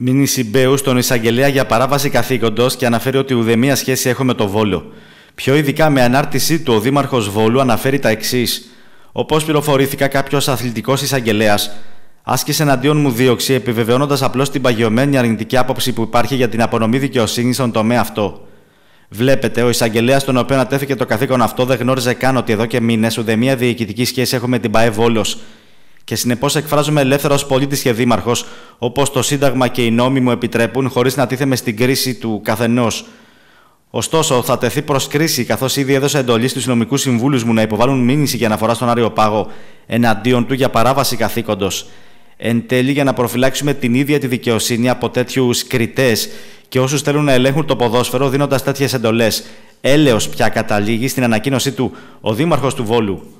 Μήνυση Μπέου στον εισαγγελέα για παράβαση καθήκοντος και αναφέρει ότι ουδέμια σχέση έχω με το Βόλο. Πιο ειδικά με ανάρτησή του, ο Δήμαρχος Βόλου αναφέρει τα εξής. Όπως πληροφορήθηκα, κάποιος αθλητικός εισαγγελέας άσκησε εναντίον μου δίωξη, επιβεβαιώνοντας απλώς την παγιωμένη αρνητική άποψη που υπάρχει για την απονομή δικαιοσύνης στον τομέα αυτό. Βλέπετε, ο εισαγγελέας, τον οποίο ανατέθηκε το καθήκον αυτό, δεν γνώριζε καν ότι εδώ και μήνες ουδέμια διοικητική σχέση έχω με την ΠαΕ Βόλος και συνεπώς εκφράζομαι ελεύθερο ως πολίτης και δήμαρχος, όπως το Σύνταγμα και οι νόμοι μου επιτρέπουν, χωρίς να τίθεμαι στην κρίση του καθενός. Ωστόσο, θα τεθεί προς κρίση, καθώς ήδη έδωσα εντολή στους νομικούς συμβούλους μου να υποβάλουν μήνυση για αναφορά στον Άριο Πάγο εναντίον του για παράβαση καθήκοντος. Εν τέλει, για να προφυλάξουμε την ίδια τη δικαιοσύνη από τέτοιους κριτές και όσους θέλουν να ελέγχουν το ποδόσφαιρο δίνοντας τέτοιες εντολές. Έλεος πια καταλήγει στην ανακοίνωσή του ο Δήμαρχος του Βόλου,